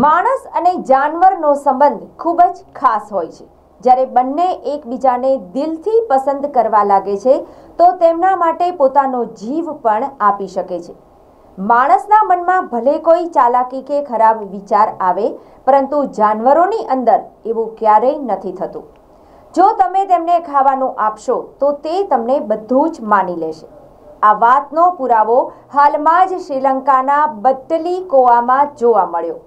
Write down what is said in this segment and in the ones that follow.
માણસ અને જાનવરનો સંબંધ ખૂબ જ ખાસ હોય છે જ્યારે બંને એકબીજાને દિલથી પસંદ કરવા લાગે છે તો તેમના માટે પોતાનો જીવ પણ આપી શકે છે માણસના મનમાં ભલે કોઈ ચાલાકી કે ખરાબ વિચાર આવે પરંતુ જાનવરોની અંદર એવું ક્યારેય નથી થતું જો તમે તેમને ખાવાનું આપશો તો તે તમને બધું જ માની લેશે આ વાતનો પુરાવો હાલમાં જ શ્રીલંકાના બટ્ટલી કોવામાં જોવા મળ્યો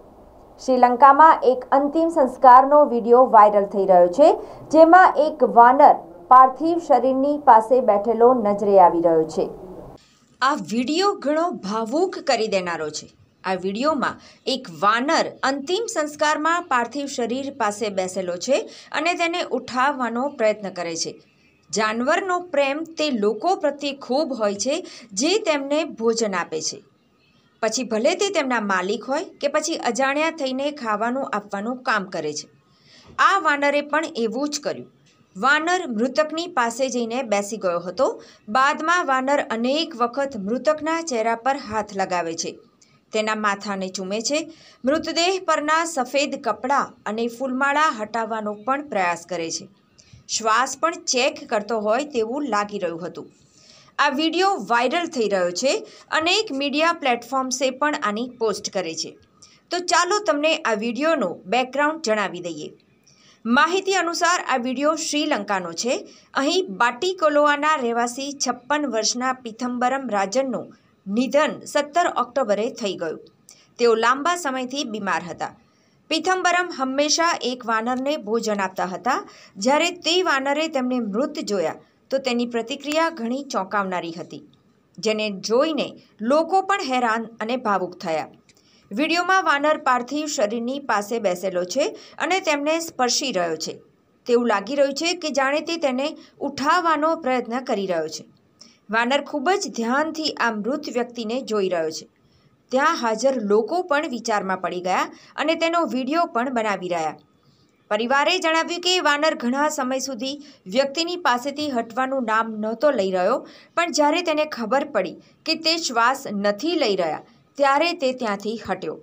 શ્રીલંકામાં એક અંતિમ સંસ્કારનો વિડીયો વાયરલ થઈ રહ્યો છે જેમાં એક વાનર પાર્થિવ શરીરની પાસે બેઠેલો નજરે આવી રહ્યો છે આ વિડીયો ઘણો ભાવુક કરી દેનારો છે આ વિડીયોમાં એક વાનર અંતિમ સંસ્કારમાં પાર્થિવ શરીર પાસે બેસેલો છે અને તેને ઉઠાવવાનો પ્રયત્ન કરે છે જાનવરનો પ્રેમ તે લોકો પ્રત્યે ખૂબ હોય છે જે તેમને ભોજન આપે છે પછી ભલે તે તેમના માલિક હોય કે પછી અજાણ્યા થઈને ખાવાનું આપવાનું કામ કરે છે આ વાનરે પણ એવું જ કર્યું વાનર મૃતકની પાસે જઈને બેસી ગયો હતો બાદમાં વાનર અનેક વખત મૃતકના ચહેરા પર હાથ લગાવે છે તેના માથાને ચૂમે છે મૃતદેહ પરના સફેદ કપડાં અને ફૂલમાળા હટાવવાનો પણ પ્રયાસ કરે છે શ્વાસ પણ ચેક કરતો હોય તેવું લાગી રહ્યું હતું આ વિડીયો વાયરલ થઈ રહ્યો છે અનેક મીડિયા પ્લેટફોર્મ્સે પણ આની પોસ્ટ કરે છે તો ચાલો તમને આ વિડીયોનો બેકગ્રાઉન્ડ જણાવી દઈએ માહિતી અનુસાર આ વિડીયો શ્રીલંકાનો છે અહીં બાટી બાટીકોલોઆના રહેવાસી છપ્પન વર્ષના પીથમ્બરમ રાજનનું નિધન સત્તર ઓક્ટોબરે થઈ ગયું તેઓ લાંબા સમયથી બીમાર હતા પીથમ્બરમ હંમેશા એક વાનરને ભોજન આપતા હતા જ્યારે તે વાનરે તેમને મૃત જોયા તો તેની પ્રતિક્રિયા ઘણી ચોંકાવનારી હતી જેને જોઈને લોકો પણ હેરાન અને ભાવુક થયા વિડીયોમાં વાનર પાર્થિવ શરીરની પાસે બેસેલો છે અને તેમને સ્પર્શી રહ્યો છે તેવું લાગી રહ્યું છે કે જાણે તે તેને ઉઠાવવાનો પ્રયત્ન કરી રહ્યો છે વાનર ખૂબ જ ધ્યાનથી આ મૃત વ્યક્તિને જોઈ રહ્યો છે ત્યાં હાજર લોકો પણ વિચારમાં પડી ગયા અને તેનો વિડીયો પણ બનાવી રહ્યા પરિવારે જણાવ્યું કે વાનર ઘણા સમય સુધી વ્યક્તિની પાસેથી હટવાનું નામ નહોતો લઈ રહ્યો પણ જ્યારે તેને ખબર પડી કે તે શ્વાસ નથી લઈ રહ્યા ત્યારે તે ત્યાંથી હટ્યો